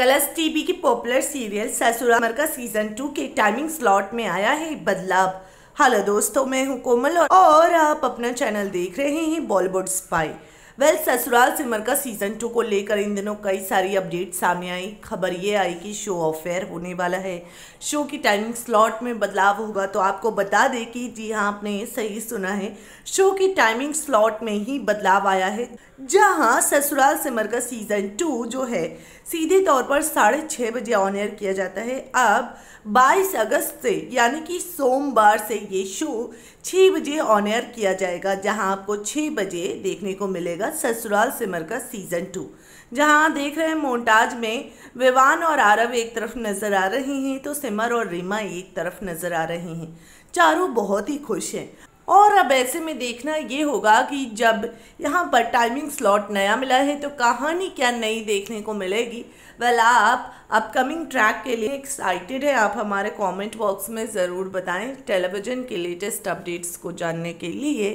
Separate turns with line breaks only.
colours TV की popular serial ससुराल का सीजन टू के टाइमिंग स्लॉट में आया है बदलाव हेलो दोस्तों मैं हूं कोमल और आप अपना चैनल देख रहे हैं बॉलीवुड स्पाई वेल ससुराल सिमर का सीज़न टू को लेकर इन दिनों कई सारी अपडेट सामने आई खबर ये आई कि शो ऑफ एयर होने वाला है शो की टाइमिंग स्लॉट में बदलाव होगा तो आपको बता दें कि जी हाँ आपने सही सुना है शो की टाइमिंग स्लॉट में ही बदलाव आया है जहाँ ससुराल सिमर का सीज़न टू जो है सीधे तौर पर साढ़े छः बजे ऑन एयर किया जाता है अब 22 अगस्त से यानी कि सोमवार से ये शो छः बजे ऑन एयर किया जाएगा जहाँ आपको छः बजे देखने को मिलेगा मिलेगा ससुराल सिमर का सीजन टू जहां देख रहे हैं मोन्टाज में विवान और आरव एक तरफ नज़र आ रहे हैं तो सिमर और रीमा एक तरफ नज़र आ रहे हैं चारों बहुत ही खुश हैं और अब ऐसे में देखना ये होगा कि जब यहाँ पर टाइमिंग स्लॉट नया मिला है तो कहानी क्या नई देखने को मिलेगी वेल आप अपकमिंग ट्रैक के लिए एक्साइटेड है आप हमारे कमेंट बॉक्स में ज़रूर बताएं टेलीविज़न के लेटेस्ट अपडेट्स को जानने के लिए